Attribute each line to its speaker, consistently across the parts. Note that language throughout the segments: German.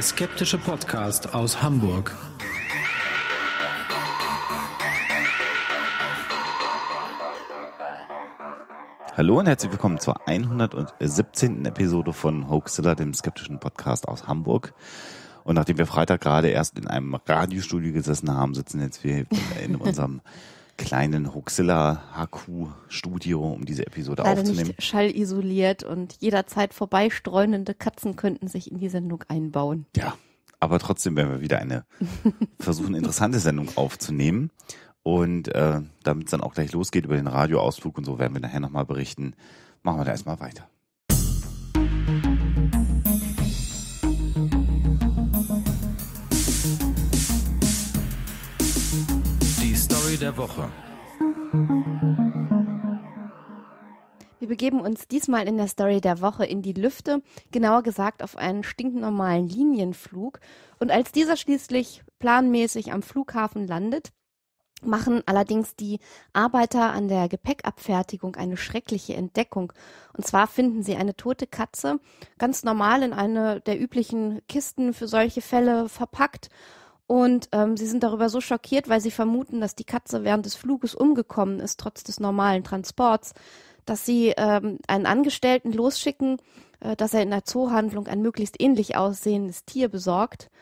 Speaker 1: Der skeptische Podcast aus Hamburg. Hallo und herzlich willkommen zur 117. Episode von Hoaxilla, dem skeptischen Podcast aus Hamburg. Und nachdem wir Freitag gerade erst in einem Radiostudio gesessen haben, sitzen jetzt wir in unserem kleinen Huxilla HQ Studio, um diese Episode Leider aufzunehmen. Nicht
Speaker 2: schallisoliert und jederzeit vorbeistreunende Katzen könnten sich in die Sendung einbauen. Ja,
Speaker 1: aber trotzdem werden wir wieder eine versuchen interessante Sendung aufzunehmen und äh, damit es dann auch gleich losgeht über den Radioausflug und so werden wir nachher nochmal berichten. Machen wir da erstmal weiter. der Woche.
Speaker 2: Wir begeben uns diesmal in der Story der Woche in die Lüfte, genauer gesagt auf einen stinknormalen Linienflug. Und als dieser schließlich planmäßig am Flughafen landet, machen allerdings die Arbeiter an der Gepäckabfertigung eine schreckliche Entdeckung. Und zwar finden sie eine tote Katze ganz normal in eine der üblichen Kisten für solche Fälle verpackt und ähm, sie sind darüber so schockiert, weil sie vermuten, dass die Katze während des Fluges umgekommen ist, trotz des normalen Transports, dass sie ähm, einen Angestellten losschicken, äh, dass er in der Zoohandlung ein möglichst ähnlich aussehendes Tier besorgt.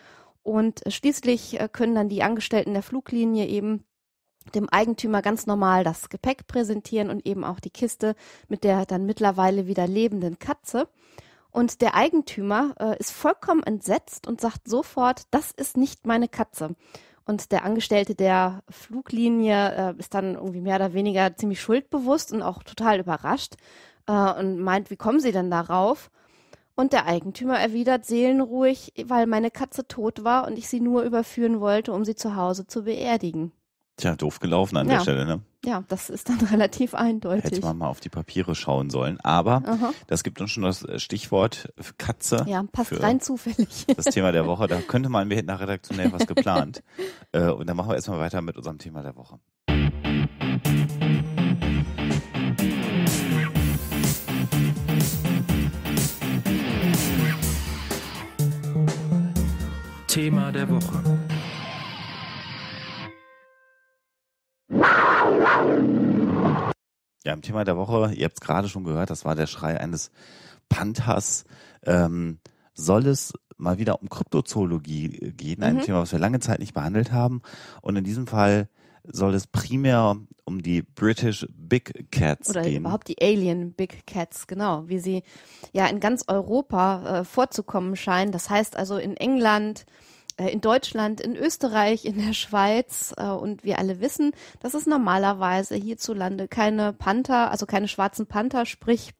Speaker 2: Und äh, schließlich äh, können dann die Angestellten der Fluglinie eben dem Eigentümer ganz normal das Gepäck präsentieren und eben auch die Kiste mit der dann mittlerweile wieder lebenden Katze. Und der Eigentümer äh, ist vollkommen entsetzt und sagt sofort, das ist nicht meine Katze. Und der Angestellte der Fluglinie äh, ist dann irgendwie mehr oder weniger ziemlich schuldbewusst und auch total überrascht äh, und meint, wie kommen Sie denn darauf? Und der Eigentümer erwidert seelenruhig, weil meine Katze tot war und ich sie nur überführen wollte, um sie zu Hause zu beerdigen.
Speaker 1: Tja, doof gelaufen an ja. der Stelle, ne?
Speaker 2: Ja, das ist dann relativ eindeutig. Hätte man
Speaker 1: mal auf die Papiere schauen sollen. Aber Aha. das gibt uns schon das äh, Stichwort Katze. Ja, passt rein
Speaker 2: zufällig. Das Thema der Woche.
Speaker 1: Da könnte man wir nach redaktionell was geplant. Äh, und dann machen wir erstmal weiter mit unserem Thema der Woche. Thema der Woche. Ja, im Thema der Woche, ihr habt es gerade schon gehört, das war der Schrei eines Panthers. Ähm, soll es mal wieder um Kryptozoologie äh, gehen, ein mhm. Thema, was wir lange Zeit nicht behandelt haben. Und in diesem Fall soll es primär um die British Big Cats Oder gehen. Oder überhaupt
Speaker 2: die Alien Big Cats, genau, wie sie ja in ganz Europa äh, vorzukommen scheinen. Das heißt also in England, äh, in Deutschland, in Österreich, in der Schweiz. Äh, und wir alle wissen, dass es normalerweise hierzulande keine Panther, also keine schwarzen Panther, sprich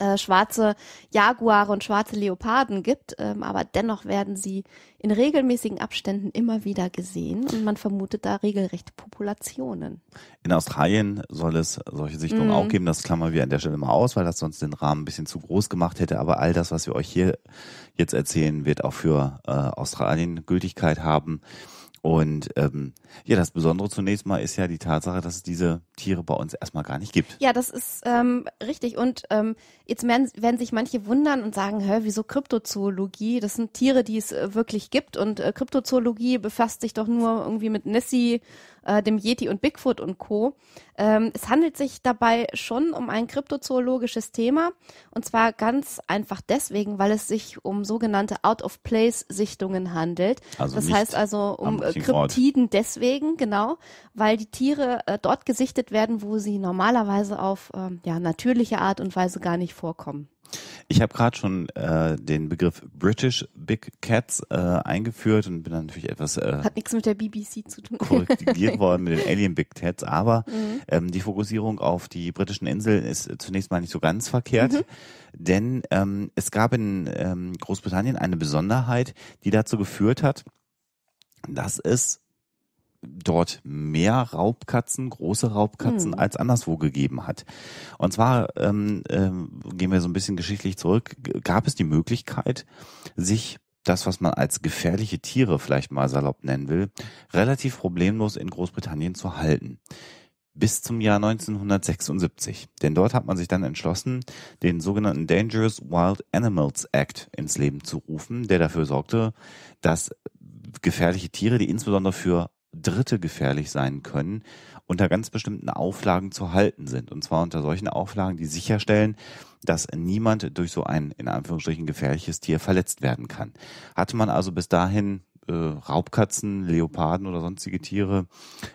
Speaker 2: äh, schwarze Jaguare und schwarze Leoparden gibt, ähm, aber dennoch werden sie in regelmäßigen Abständen immer wieder gesehen und man vermutet da regelrechte Populationen.
Speaker 1: In Australien soll es solche Sichtungen mm. auch mhm. geben, das klammern wir an der Stelle mal aus, weil das sonst den Rahmen ein bisschen zu groß gemacht hätte, aber all das, was wir euch hier jetzt erzählen, wird auch für äh, Australien Gültigkeit haben. Und ähm, ja, das Besondere zunächst mal ist ja die Tatsache, dass es diese Tiere bei uns erstmal gar nicht gibt.
Speaker 2: Ja, das ist ähm, richtig. Und ähm, jetzt werden, werden sich manche wundern und sagen, hä, wieso Kryptozoologie? Das sind Tiere, die es äh, wirklich gibt. Und äh, Kryptozoologie befasst sich doch nur irgendwie mit Nessie, äh, dem Yeti und Bigfoot und Co. Ähm, es handelt sich dabei schon um ein kryptozoologisches Thema. Und zwar ganz einfach deswegen, weil es sich um sogenannte Out-of-Place-Sichtungen handelt. Also das heißt also um äh, Kryptiden deswegen deswegen, genau, weil die Tiere äh, dort gesichtet werden, wo sie normalerweise auf äh, ja, natürliche Art und Weise gar nicht vorkommen.
Speaker 1: Ich habe gerade schon äh, den Begriff British Big Cats äh, eingeführt und bin dann natürlich etwas. Äh, Hat
Speaker 2: nichts mit der BBC zu tun. Korrigiert worden mit den Alien
Speaker 1: Big Cats, aber mhm. ähm, die Fokussierung auf die britischen Inseln ist zunächst mal nicht so ganz verkehrt, mhm. denn ähm, es gab in ähm, Großbritannien eine Besonderheit, die dazu geführt hat, dass es dort mehr Raubkatzen, große Raubkatzen mhm. als anderswo gegeben hat. Und zwar ähm, äh, gehen wir so ein bisschen geschichtlich zurück. Gab es die Möglichkeit, sich das, was man als gefährliche Tiere vielleicht mal salopp nennen will, relativ problemlos in Großbritannien zu halten. Bis zum Jahr 1976. Denn dort hat man sich dann entschlossen, den sogenannten Dangerous Wild Animals Act ins Leben zu rufen, der dafür sorgte, dass gefährliche Tiere, die insbesondere für Dritte gefährlich sein können, unter ganz bestimmten Auflagen zu halten sind. Und zwar unter solchen Auflagen, die sicherstellen, dass niemand durch so ein in Anführungsstrichen gefährliches Tier verletzt werden kann. Hatte man also bis dahin äh, Raubkatzen, Leoparden oder sonstige Tiere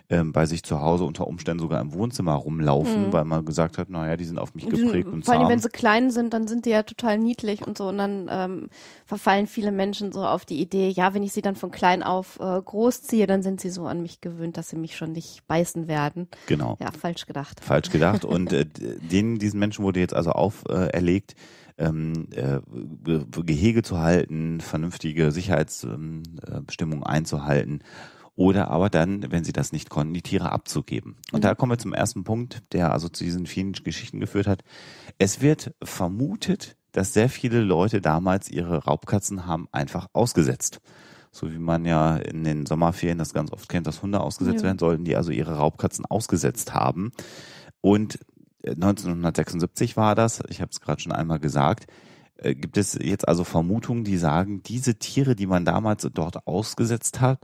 Speaker 1: ähm, bei sich zu Hause unter Umständen sogar im Wohnzimmer rumlaufen, mhm. weil man gesagt hat, naja, die sind auf mich geprägt und, und Vor allem, wenn sie
Speaker 2: klein sind, dann sind die ja total niedlich und so. Und dann ähm, verfallen viele Menschen so auf die Idee, ja, wenn ich sie dann von klein auf äh, ziehe, dann sind sie so an mich gewöhnt, dass sie mich schon nicht beißen werden. Genau. Ja, falsch gedacht.
Speaker 1: Falsch gedacht. Und äh, denen, diesen Menschen wurde jetzt also auferlegt, äh, ähm, äh, Gehege zu halten, vernünftige Sicherheitsbestimmungen ähm, äh, einzuhalten oder aber dann, wenn sie das nicht konnten, die Tiere abzugeben. Und mhm. da kommen wir zum ersten Punkt, der also zu diesen vielen Geschichten geführt hat. Es wird vermutet, dass sehr viele Leute damals ihre Raubkatzen haben einfach ausgesetzt. So wie man ja in den Sommerferien das ganz oft kennt, dass Hunde ausgesetzt ja. werden sollten, die also ihre Raubkatzen ausgesetzt haben. Und 1976 war das, ich habe es gerade schon einmal gesagt. Äh, gibt es jetzt also Vermutungen, die sagen, diese Tiere, die man damals dort ausgesetzt hat,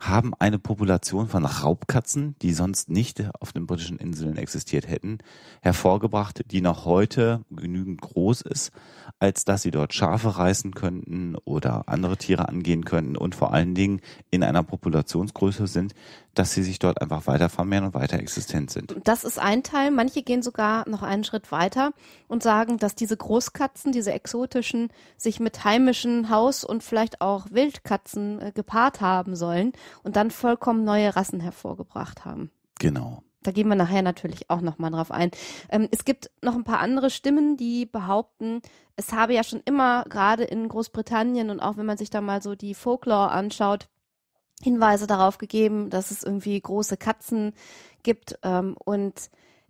Speaker 1: haben eine Population von Raubkatzen, die sonst nicht auf den britischen Inseln existiert hätten, hervorgebracht, die noch heute genügend groß ist, als dass sie dort Schafe reißen könnten oder andere Tiere angehen könnten und vor allen Dingen in einer Populationsgröße sind, dass sie sich dort einfach weiter vermehren und weiter existent sind.
Speaker 2: Das ist ein Teil. Manche gehen sogar noch einen Schritt weiter und sagen, dass diese Großkatzen, diese exotischen, sich mit heimischen Haus- und vielleicht auch Wildkatzen äh, gepaart haben sollen und dann vollkommen neue Rassen hervorgebracht haben. Genau. Da gehen wir nachher natürlich auch nochmal drauf ein. Ähm, es gibt noch ein paar andere Stimmen, die behaupten, es habe ja schon immer, gerade in Großbritannien und auch wenn man sich da mal so die Folklore anschaut, Hinweise darauf gegeben, dass es irgendwie große Katzen gibt ähm, und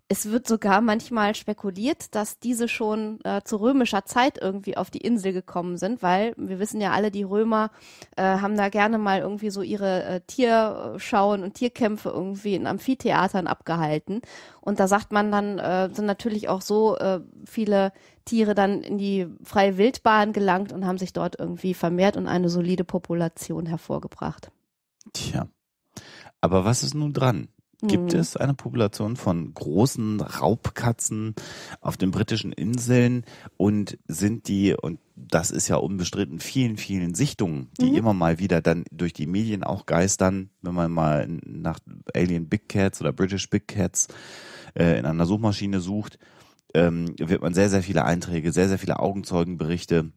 Speaker 2: es wird sogar manchmal spekuliert, dass diese schon äh, zu römischer Zeit irgendwie auf die Insel gekommen sind, weil wir wissen ja alle, die Römer äh, haben da gerne mal irgendwie so ihre äh, Tierschauen und Tierkämpfe irgendwie in Amphitheatern abgehalten. Und da sagt man dann, äh, sind natürlich auch so äh, viele Tiere dann in die freie Wildbahn gelangt und haben sich dort irgendwie vermehrt und eine solide Population hervorgebracht. Tja.
Speaker 1: Aber was ist nun dran? Gibt mhm. es eine Population von großen Raubkatzen auf den britischen Inseln und sind die, und das ist ja unbestritten, vielen, vielen Sichtungen, die mhm. immer mal wieder dann durch die Medien auch geistern, wenn man mal nach Alien Big Cats oder British Big Cats äh, in einer Suchmaschine sucht, ähm, wird man sehr, sehr viele Einträge, sehr, sehr viele Augenzeugenberichte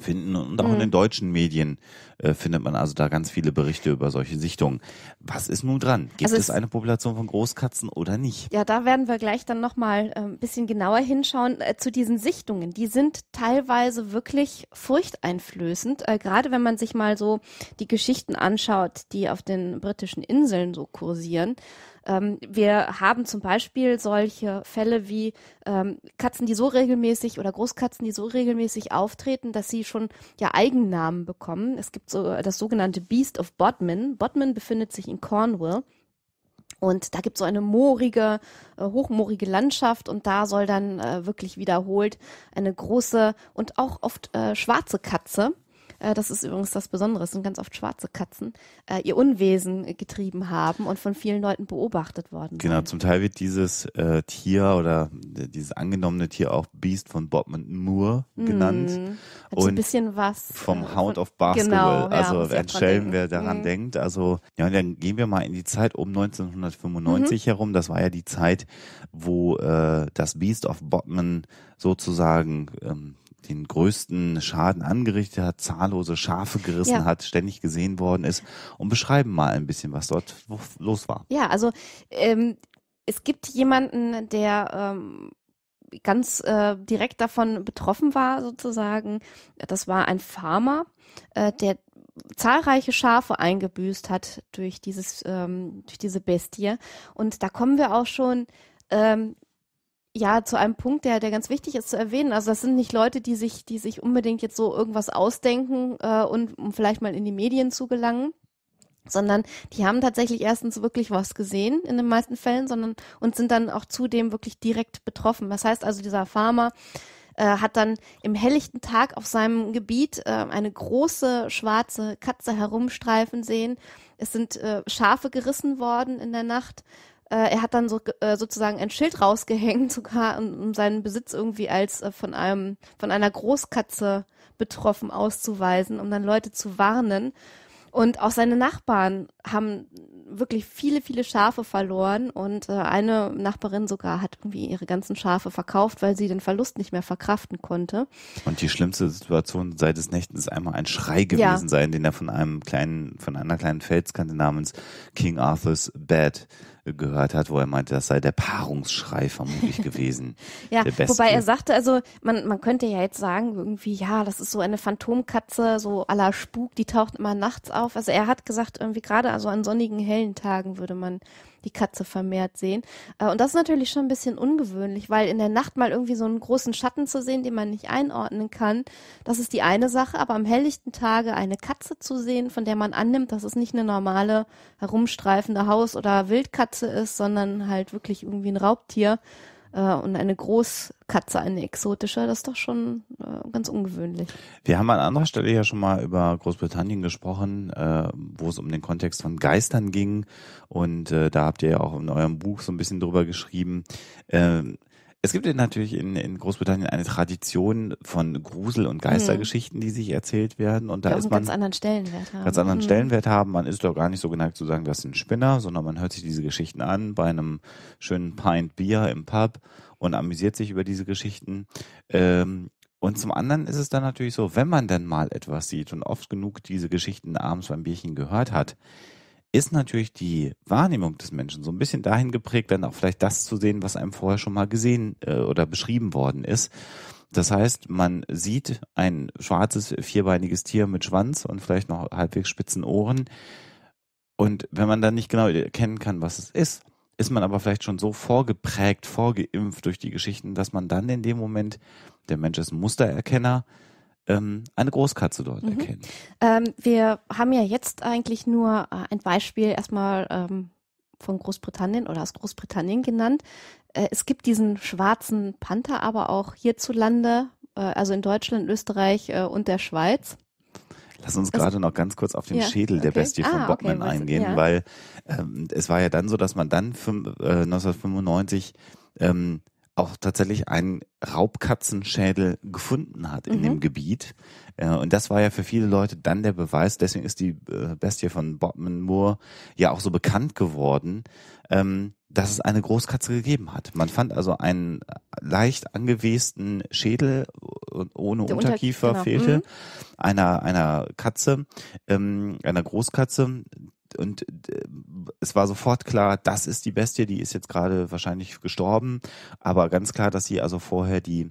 Speaker 1: finden und auch mhm. in den deutschen Medien äh, findet man also da ganz viele Berichte über solche Sichtungen. Was ist nun dran? Gibt also es, es, eine Population von Großkatzen oder nicht?
Speaker 2: Ja, da werden wir gleich dann nochmal äh, ein bisschen genauer hinschauen äh, zu diesen Sichtungen. Die sind teilweise wirklich furchteinflößend, äh, gerade wenn man sich mal so die Geschichten anschaut, die auf den britischen Inseln so kursieren. Ähm, wir haben zum Beispiel solche Fälle wie ähm, Katzen, die so regelmäßig oder Großkatzen, die so regelmäßig auftreten, dass sie schon ja Eigennamen bekommen. Es gibt so äh, das sogenannte Beast of Bodmin. Bodmin befindet sich in Cornwall. Und da gibt es so eine moorige, äh, hochmoorige Landschaft und da soll dann äh, wirklich wiederholt eine große und auch oft äh, schwarze Katze äh, das ist übrigens das Besondere, es sind ganz oft schwarze Katzen, äh, ihr Unwesen getrieben haben und von vielen Leuten beobachtet worden Genau, sind.
Speaker 1: zum Teil wird dieses äh, Tier oder äh, dieses angenommene Tier auch Beast von Bobman Moore mhm. genannt. Mm, hat und ein bisschen was. Vom äh, Hound genau, also von, of Basketball. Genau, also ja, ein Schelm, wer daran mm. denkt. Also, ja, und dann gehen wir mal in die Zeit um 1995 mhm. herum. Das war ja die Zeit, wo das Beast of Botman sozusagen ähm, den größten Schaden angerichtet hat, zahllose Schafe gerissen ja. hat, ständig gesehen worden ist und beschreiben mal ein bisschen, was dort los war.
Speaker 2: Ja, also ähm, es gibt jemanden, der ähm, ganz äh, direkt davon betroffen war, sozusagen. Das war ein Farmer, äh, der zahlreiche Schafe eingebüßt hat durch dieses ähm, durch diese Bestie und da kommen wir auch schon ähm, ja, zu einem Punkt, der, der ganz wichtig ist zu erwähnen. Also das sind nicht Leute, die sich, die sich unbedingt jetzt so irgendwas ausdenken äh, und um vielleicht mal in die Medien zu gelangen, sondern die haben tatsächlich erstens wirklich was gesehen in den meisten Fällen, sondern und sind dann auch zudem wirklich direkt betroffen. Das heißt also, dieser Farmer äh, hat dann im helllichten Tag auf seinem Gebiet äh, eine große schwarze Katze herumstreifen sehen. Es sind äh, Schafe gerissen worden in der Nacht. Äh, er hat dann so, äh, sozusagen ein Schild rausgehängt, sogar um, um seinen Besitz irgendwie als äh, von einem von einer Großkatze betroffen auszuweisen, um dann Leute zu warnen. Und auch seine Nachbarn haben wirklich viele, viele Schafe verloren und äh, eine Nachbarin sogar hat irgendwie ihre ganzen Schafe verkauft, weil sie den Verlust nicht mehr verkraften konnte.
Speaker 1: Und die schlimmste Situation seit des Nächten ist einmal ein Schrei gewesen ja. sein, den er von einem kleinen, von einer kleinen Felskante namens King Arthur's Bed gehört hat, wo er meinte, das sei der Paarungsschrei vermutlich gewesen. ja, wobei er
Speaker 2: sagte, also man, man könnte ja jetzt sagen, irgendwie, ja, das ist so eine Phantomkatze, so aller Spuk, die taucht immer nachts auf. Also er hat gesagt, irgendwie gerade also an sonnigen, hellen Tagen würde man die Katze vermehrt sehen. Äh, und das ist natürlich schon ein bisschen ungewöhnlich, weil in der Nacht mal irgendwie so einen großen Schatten zu sehen, den man nicht einordnen kann, das ist die eine Sache. Aber am helllichten Tage eine Katze zu sehen, von der man annimmt, dass es nicht eine normale herumstreifende Haus- oder Wildkatze ist, sondern halt wirklich irgendwie ein Raubtier, äh, und eine Großkatze, eine exotische, das ist doch schon äh, ganz ungewöhnlich.
Speaker 1: Wir haben an anderer Stelle ja schon mal über Großbritannien gesprochen, äh, wo es um den Kontext von Geistern ging und äh, da habt ihr ja auch in eurem Buch so ein bisschen drüber geschrieben. Ähm, es gibt natürlich in, in Großbritannien eine Tradition von Grusel- und Geistergeschichten, mhm. die sich erzählt werden. Und da ist man ganz anderen
Speaker 2: Stellenwert haben. Ganz anderen mhm. Stellenwert
Speaker 1: haben. Man ist doch gar nicht so geneigt zu sagen, das sind Spinner, sondern man hört sich diese Geschichten an bei einem schönen Pint Bier im Pub und amüsiert sich über diese Geschichten. Ähm, und zum anderen ist es dann natürlich so, wenn man dann mal etwas sieht und oft genug diese Geschichten abends beim Bierchen gehört hat, ist natürlich die Wahrnehmung des Menschen so ein bisschen dahin geprägt, dann auch vielleicht das zu sehen, was einem vorher schon mal gesehen äh, oder beschrieben worden ist. Das heißt, man sieht ein schwarzes, vierbeiniges Tier mit Schwanz und vielleicht noch halbwegs spitzen Ohren. Und wenn man dann nicht genau erkennen kann, was es ist, ist man aber vielleicht schon so vorgeprägt, vorgeimpft durch die Geschichten, dass man dann in dem Moment, der Mensch ist ein Mustererkenner, ähm, eine Großkatze dort mhm. erkennen.
Speaker 2: Ähm, wir haben ja jetzt eigentlich nur äh, ein Beispiel erstmal ähm, von Großbritannien oder aus Großbritannien genannt. Äh, es gibt diesen schwarzen Panther aber auch hierzulande, äh, also in Deutschland, Österreich äh, und der Schweiz. Lass uns
Speaker 1: gerade noch ganz kurz auf den ja, Schädel der okay. Bestie von ah, Bockmann okay, eingehen, ja. weil ähm, es war ja dann so, dass man dann äh, 1995 ähm, auch tatsächlich einen Raubkatzenschädel gefunden hat in mhm. dem Gebiet. Äh, und das war ja für viele Leute dann der Beweis, deswegen ist die äh, Bestie von Botman Moore ja auch so bekannt geworden, ähm, dass es eine Großkatze gegeben hat. Man fand also einen leicht angewesten Schädel äh, ohne der Unterkiefer genau. fehlte, mhm. einer, einer Katze, ähm, einer Großkatze, und es war sofort klar, das ist die Bestie, die ist jetzt gerade wahrscheinlich gestorben, aber ganz klar, dass sie also vorher die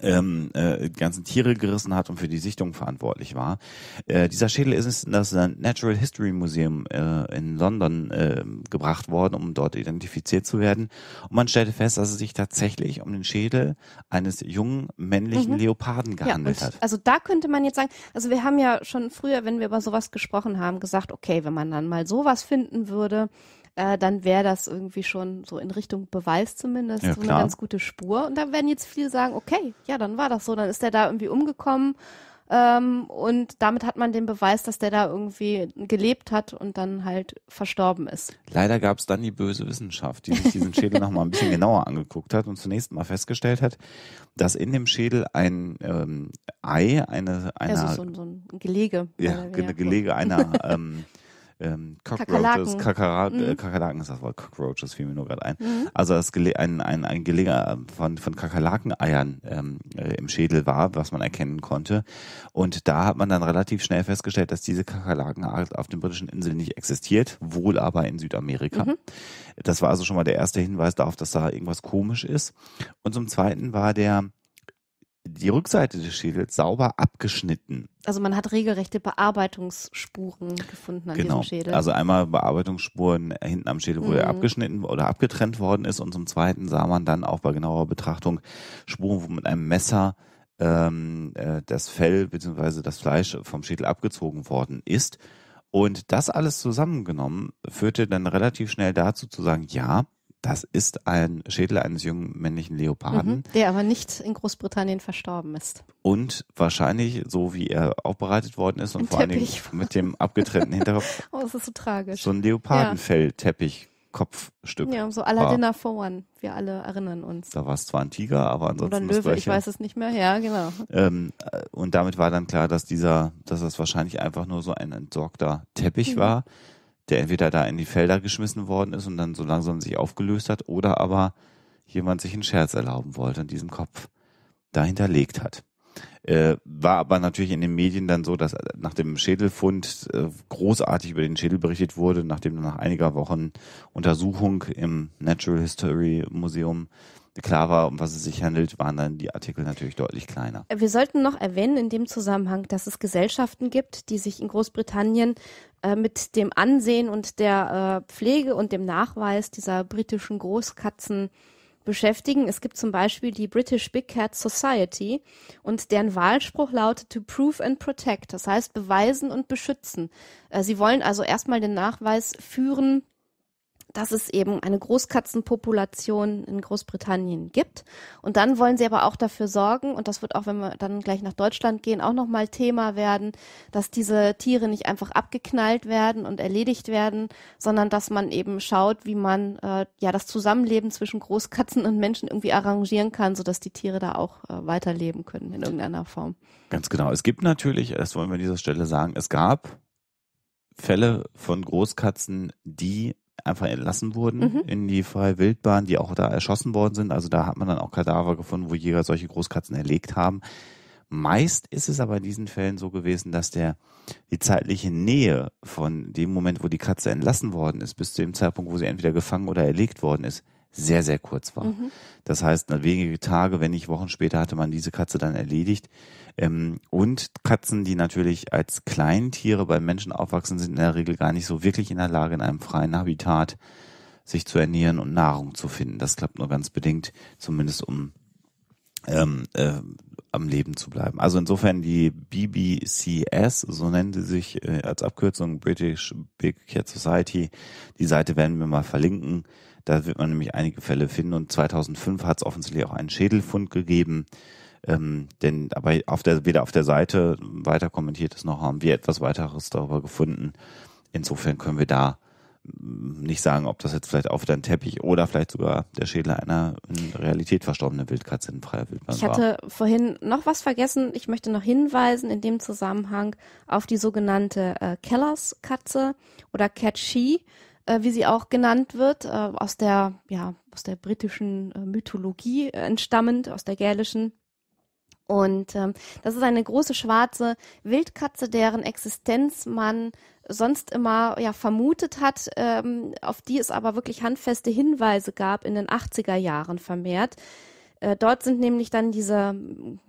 Speaker 1: ähm, äh, ganzen Tiere gerissen hat und für die Sichtung verantwortlich war. Äh, dieser Schädel ist in das Natural History Museum äh, in London äh, gebracht worden, um dort identifiziert zu werden. Und man stellte fest, dass es sich tatsächlich um den Schädel eines jungen männlichen mhm. Leoparden gehandelt ja, hat.
Speaker 2: Also da könnte man jetzt sagen, also wir haben ja schon früher, wenn wir über sowas gesprochen haben, gesagt, okay, wenn man dann mal sowas finden würde, äh, dann wäre das irgendwie schon so in Richtung Beweis zumindest ja, so eine ganz gute Spur. Und da werden jetzt viele sagen, okay, ja, dann war das so, dann ist der da irgendwie umgekommen ähm, und damit hat man den Beweis, dass der da irgendwie gelebt hat und dann halt verstorben ist.
Speaker 1: Leider gab es dann die böse Wissenschaft, die sich diesen Schädel nochmal ein bisschen genauer angeguckt hat und zunächst mal festgestellt hat, dass in dem Schädel ein ähm, Ei, eine, einer, ja, so,
Speaker 2: so, so ein Gelege. Ja, eine Gelege einer
Speaker 1: ähm, ähm, Cockroaches, Kakerlaken. Kakara äh, mhm. Kakerlaken ist das Wort, Cockroaches fiel mir nur gerade ein. Mhm. Also das Gele ein, ein, ein Geleger äh, von, von Kakerlakeneiern ähm, äh, im Schädel war, was man erkennen konnte. Und da hat man dann relativ schnell festgestellt, dass diese Kakerlakenart auf den britischen Inseln nicht existiert, wohl aber in Südamerika. Mhm. Das war also schon mal der erste Hinweis darauf, dass da irgendwas komisch ist. Und zum Zweiten war der die Rückseite des Schädels sauber abgeschnitten.
Speaker 2: Also man hat regelrechte Bearbeitungsspuren gefunden an genau. diesem Schädel. Genau. Also
Speaker 1: einmal Bearbeitungsspuren hinten am Schädel, wo mhm. er abgeschnitten oder abgetrennt worden ist. Und zum Zweiten sah man dann auch bei genauer Betrachtung Spuren, wo mit einem Messer ähm, äh, das Fell bzw. das Fleisch vom Schädel abgezogen worden ist. Und das alles zusammengenommen führte dann relativ schnell dazu zu sagen, ja, das ist ein Schädel eines jungen männlichen Leoparden. Mhm,
Speaker 2: der aber nicht in Großbritannien verstorben ist.
Speaker 1: Und wahrscheinlich, so wie er aufbereitet worden ist und ein vor Teppich. allen Dingen mit dem abgetrennten Hinterkopf.
Speaker 2: oh, das ist so tragisch. So ein
Speaker 1: Leopardenfell-Teppich. Kopfstück. Ja, so aller Dinner
Speaker 2: for One. Wir alle erinnern uns. Da
Speaker 1: war es zwar ein Tiger, aber ansonsten. Oder ein Löwe, ich weiß es nicht mehr. Ja, genau. Ähm, äh, und damit war dann klar, dass dieser, dass das wahrscheinlich einfach nur so ein entsorgter Teppich mhm. war der entweder da in die Felder geschmissen worden ist und dann so langsam sich aufgelöst hat oder aber jemand sich einen Scherz erlauben wollte und diesen Kopf dahinterlegt hat. Äh, war aber natürlich in den Medien dann so, dass nach dem Schädelfund äh, großartig über den Schädel berichtet wurde, nachdem nach einiger Wochen Untersuchung im Natural History Museum klar war, um was es sich handelt, waren dann die Artikel natürlich deutlich kleiner.
Speaker 2: Äh, wir sollten noch erwähnen in dem Zusammenhang, dass es Gesellschaften gibt, die sich in Großbritannien äh, mit dem Ansehen und der äh, Pflege und dem Nachweis dieser britischen Großkatzen beschäftigen. Es gibt zum Beispiel die British Big Cat Society und deren Wahlspruch lautet to prove and protect, das heißt beweisen und beschützen. Äh, sie wollen also erstmal den Nachweis führen, dass es eben eine Großkatzenpopulation in Großbritannien gibt. Und dann wollen sie aber auch dafür sorgen, und das wird auch, wenn wir dann gleich nach Deutschland gehen, auch nochmal Thema werden, dass diese Tiere nicht einfach abgeknallt werden und erledigt werden, sondern dass man eben schaut, wie man äh, ja das Zusammenleben zwischen Großkatzen und Menschen irgendwie arrangieren kann, sodass die Tiere da auch äh, weiterleben können in irgendeiner Form.
Speaker 1: Ganz genau. Es gibt natürlich, das wollen wir an dieser Stelle sagen, es gab Fälle von Großkatzen, die einfach entlassen wurden mhm. in die freie Wildbahn, die auch da erschossen worden sind. Also da hat man dann auch Kadaver gefunden, wo Jäger solche Großkatzen erlegt haben. Meist ist es aber in diesen Fällen so gewesen, dass der die zeitliche Nähe von dem Moment, wo die Katze entlassen worden ist, bis zu dem Zeitpunkt, wo sie entweder gefangen oder erlegt worden ist, sehr, sehr kurz war. Mhm. Das heißt, wenige Tage, wenn nicht Wochen später, hatte man diese Katze dann erledigt. Ähm, und Katzen, die natürlich als Kleintiere bei Menschen aufwachsen, sind in der Regel gar nicht so wirklich in der Lage, in einem freien Habitat sich zu ernähren und Nahrung zu finden. Das klappt nur ganz bedingt, zumindest um ähm, äh, am Leben zu bleiben. Also insofern die BBCS, so nennen sie sich äh, als Abkürzung British Big Cat Society. Die Seite werden wir mal verlinken. Da wird man nämlich einige Fälle finden. Und 2005 hat es offensichtlich auch einen Schädelfund gegeben. Ähm, denn aber auf der, weder auf der Seite weiter kommentiert ist, noch haben wir etwas weiteres darüber gefunden. Insofern können wir da mm, nicht sagen, ob das jetzt vielleicht auf wieder Teppich oder vielleicht sogar der Schädel einer in Realität verstorbenen Wildkatze in freier Wildbahn war. Ich hatte
Speaker 2: war. vorhin noch was vergessen. Ich möchte noch hinweisen in dem Zusammenhang auf die sogenannte äh, Kellers-Katze oder cat Catchy äh, wie sie auch genannt wird, äh, aus der, ja, aus der britischen äh, Mythologie äh, entstammend, aus der gälischen. Und ähm, das ist eine große schwarze Wildkatze, deren Existenz man sonst immer ja vermutet hat, ähm, auf die es aber wirklich handfeste Hinweise gab in den 80er Jahren vermehrt. Äh, dort sind nämlich dann diese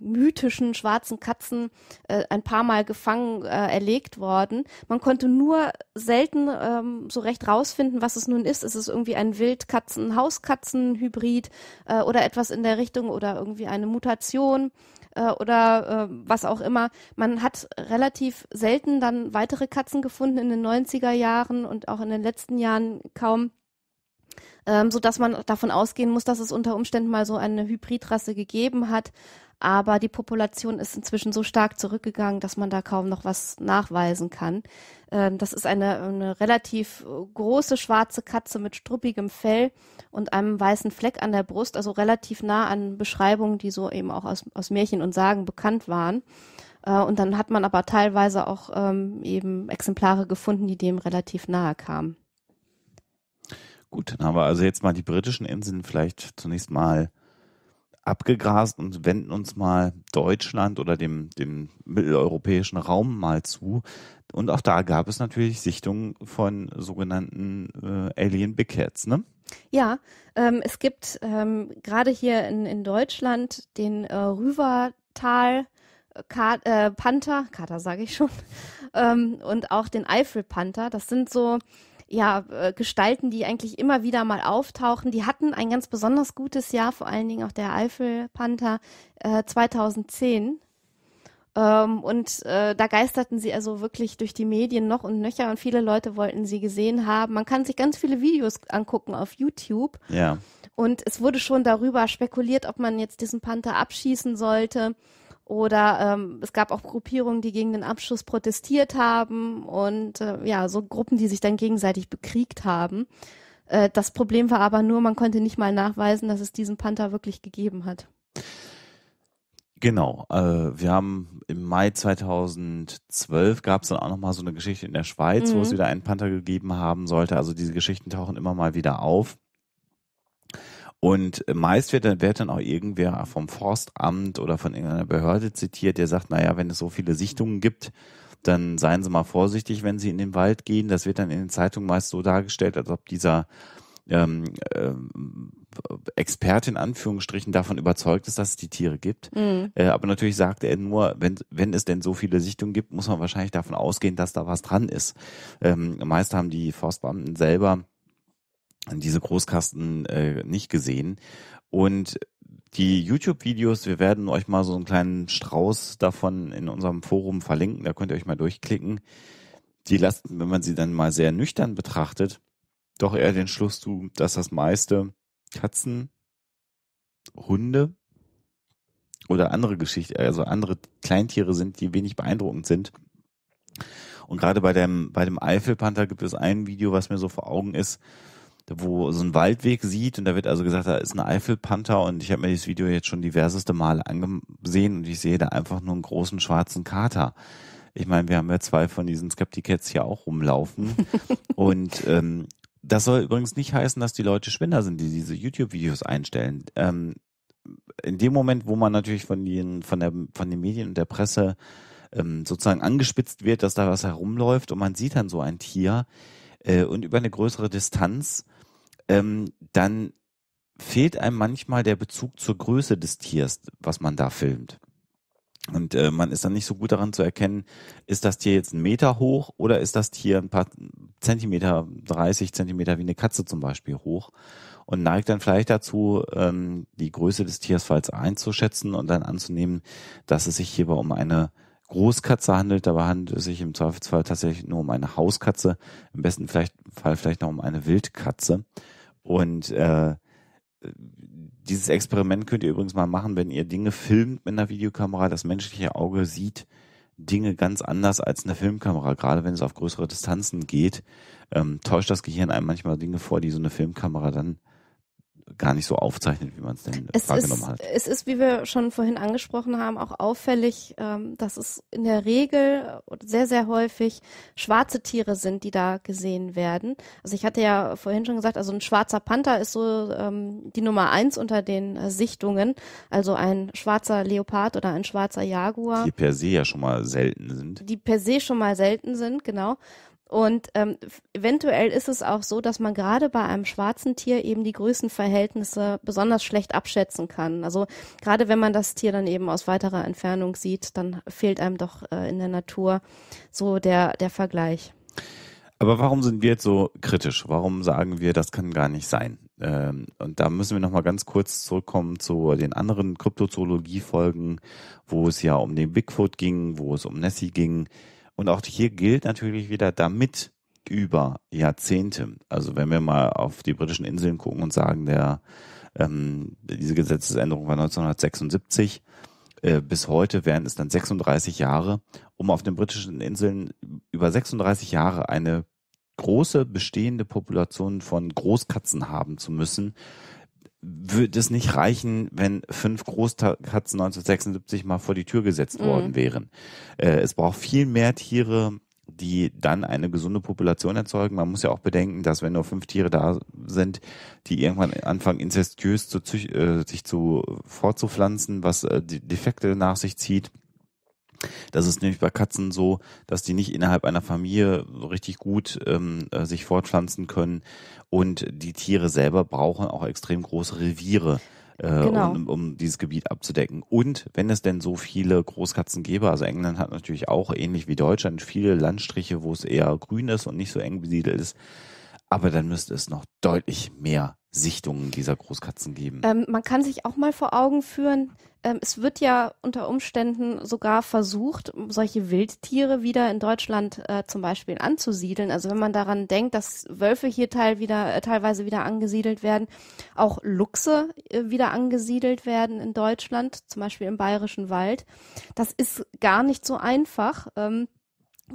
Speaker 2: mythischen schwarzen Katzen äh, ein paar Mal gefangen äh, erlegt worden. Man konnte nur selten ähm, so recht rausfinden, was es nun ist. Ist es irgendwie ein Wildkatzen-Hauskatzen-Hybrid äh, oder etwas in der Richtung oder irgendwie eine Mutation? Äh, oder äh, was auch immer. Man hat relativ selten dann weitere Katzen gefunden in den 90er Jahren und auch in den letzten Jahren kaum ähm, so dass man davon ausgehen muss, dass es unter Umständen mal so eine Hybridrasse gegeben hat. Aber die Population ist inzwischen so stark zurückgegangen, dass man da kaum noch was nachweisen kann. Ähm, das ist eine, eine relativ äh, große schwarze Katze mit struppigem Fell und einem weißen Fleck an der Brust, also relativ nah an Beschreibungen, die so eben auch aus, aus Märchen und Sagen bekannt waren. Äh, und dann hat man aber teilweise auch ähm, eben Exemplare gefunden, die dem relativ nahe kamen.
Speaker 1: Gut, dann haben wir also jetzt mal die britischen Inseln vielleicht zunächst mal abgegrast und wenden uns mal Deutschland oder dem, dem mitteleuropäischen Raum mal zu. Und auch da gab es natürlich Sichtungen von sogenannten äh, Alien Big Cats, ne?
Speaker 2: Ja, ähm, es gibt ähm, gerade hier in, in Deutschland den äh, Rüvertal äh, äh Panther, Kater sage ich schon, ähm, und auch den Eifel Panther. Das sind so ja, äh, Gestalten, die eigentlich immer wieder mal auftauchen. Die hatten ein ganz besonders gutes Jahr, vor allen Dingen auch der Eifel-Panther äh, 2010. Ähm, und äh, da geisterten sie also wirklich durch die Medien noch und nöcher und viele Leute wollten sie gesehen haben. Man kann sich ganz viele Videos angucken auf YouTube. Ja. Und es wurde schon darüber spekuliert, ob man jetzt diesen Panther abschießen sollte. Oder ähm, es gab auch Gruppierungen, die gegen den Abschuss protestiert haben und äh, ja, so Gruppen, die sich dann gegenseitig bekriegt haben. Äh, das Problem war aber nur, man konnte nicht mal nachweisen, dass es diesen Panther wirklich gegeben hat.
Speaker 1: Genau. Äh, wir haben im Mai 2012 gab es dann auch nochmal so eine Geschichte in der Schweiz, mhm. wo es mhm. wieder einen Panther gegeben haben sollte. Also diese Geschichten tauchen immer mal wieder auf. Und meist wird dann, wird dann auch irgendwer vom Forstamt oder von irgendeiner Behörde zitiert, der sagt, naja, wenn es so viele Sichtungen gibt, dann seien Sie mal vorsichtig, wenn Sie in den Wald gehen. Das wird dann in den Zeitungen meist so dargestellt, als ob dieser ähm, ähm, Experte in Anführungsstrichen davon überzeugt ist, dass es die Tiere gibt. Mhm. Äh, aber natürlich sagt er nur, wenn, wenn es denn so viele Sichtungen gibt, muss man wahrscheinlich davon ausgehen, dass da was dran ist. Ähm, meist haben die Forstbeamten selber diese Großkasten äh, nicht gesehen. Und die YouTube-Videos, wir werden euch mal so einen kleinen Strauß davon in unserem Forum verlinken, da könnt ihr euch mal durchklicken. Die lassen, wenn man sie dann mal sehr nüchtern betrachtet, doch eher den Schluss zu, dass das meiste Katzen, Hunde oder andere Geschichte, also andere Kleintiere sind, die wenig beeindruckend sind. Und gerade bei dem, bei dem Eifelpanther gibt es ein Video, was mir so vor Augen ist, wo so ein Waldweg sieht und da wird also gesagt, da ist ein Eifelpanther und ich habe mir dieses Video jetzt schon diverseste Male angesehen und ich sehe da einfach nur einen großen schwarzen Kater. Ich meine, wir haben ja zwei von diesen Skeptikets hier auch rumlaufen und ähm, das soll übrigens nicht heißen, dass die Leute Schwinder sind, die diese YouTube-Videos einstellen. Ähm, in dem Moment, wo man natürlich von den, von der, von den Medien und der Presse ähm, sozusagen angespitzt wird, dass da was herumläuft und man sieht dann so ein Tier äh, und über eine größere Distanz ähm, dann fehlt einem manchmal der Bezug zur Größe des Tiers, was man da filmt. Und äh, man ist dann nicht so gut daran zu erkennen, ist das Tier jetzt einen Meter hoch oder ist das Tier ein paar Zentimeter, 30 Zentimeter wie eine Katze zum Beispiel hoch und neigt dann vielleicht dazu, ähm, die Größe des Tiersfalls einzuschätzen und dann anzunehmen, dass es sich hierbei um eine Großkatze handelt. Dabei handelt es sich im Zweifelsfall tatsächlich nur um eine Hauskatze, im besten vielleicht, Fall vielleicht noch um eine Wildkatze. Und äh, dieses Experiment könnt ihr übrigens mal machen, wenn ihr Dinge filmt mit einer Videokamera. Das menschliche Auge sieht Dinge ganz anders als eine Filmkamera. Gerade wenn es auf größere Distanzen geht, ähm, täuscht das Gehirn einem manchmal Dinge vor, die so eine Filmkamera dann gar nicht so aufzeichnet, wie man es denn es wahrgenommen ist, hat.
Speaker 2: Es ist, wie wir schon vorhin angesprochen haben, auch auffällig, ähm, dass es in der Regel sehr, sehr häufig schwarze Tiere sind, die da gesehen werden. Also ich hatte ja vorhin schon gesagt, also ein schwarzer Panther ist so ähm, die Nummer eins unter den Sichtungen. Also ein schwarzer Leopard oder ein schwarzer Jaguar. Die
Speaker 1: per se ja schon mal selten
Speaker 2: sind. Die per se schon mal selten sind, genau. Und ähm, eventuell ist es auch so, dass man gerade bei einem schwarzen Tier eben die Größenverhältnisse besonders schlecht abschätzen kann. Also gerade wenn man das Tier dann eben aus weiterer Entfernung sieht, dann fehlt einem doch äh, in der Natur so der, der Vergleich.
Speaker 1: Aber warum sind wir jetzt so kritisch? Warum sagen wir, das kann gar nicht sein? Ähm, und da müssen wir nochmal ganz kurz zurückkommen zu den anderen Kryptozoologie-Folgen, wo es ja um den Bigfoot ging, wo es um Nessie ging und auch hier gilt natürlich wieder damit über Jahrzehnte. Also wenn wir mal auf die britischen Inseln gucken und sagen, der, ähm, diese Gesetzesänderung war 1976, äh, bis heute wären es dann 36 Jahre, um auf den britischen Inseln über 36 Jahre eine große bestehende Population von Großkatzen haben zu müssen, würde es nicht reichen, wenn fünf Großkatzen 1976 mal vor die Tür gesetzt mhm. worden wären. Äh, es braucht viel mehr Tiere, die dann eine gesunde Population erzeugen. Man muss ja auch bedenken, dass wenn nur fünf Tiere da sind, die irgendwann anfangen, inzestiös zu, äh, sich zu, fortzupflanzen, was äh, Defekte nach sich zieht, das ist nämlich bei Katzen so, dass die nicht innerhalb einer Familie so richtig gut ähm, äh, sich fortpflanzen können. Und die Tiere selber brauchen auch extrem große Reviere. Äh, genau. um, um dieses Gebiet abzudecken. Und wenn es denn so viele Großkatzen gäbe, also England hat natürlich auch, ähnlich wie Deutschland, viele Landstriche, wo es eher grün ist und nicht so eng besiedelt ist, aber dann müsste es noch deutlich mehr Sichtungen dieser Großkatzen geben.
Speaker 2: Ähm, man kann sich auch mal vor Augen führen, ähm, es wird ja unter Umständen sogar versucht, solche Wildtiere wieder in Deutschland äh, zum Beispiel anzusiedeln. Also wenn man daran denkt, dass Wölfe hier teil wieder, äh, teilweise wieder angesiedelt werden, auch Luchse äh, wieder angesiedelt werden in Deutschland, zum Beispiel im Bayerischen Wald. Das ist gar nicht so einfach. Ähm,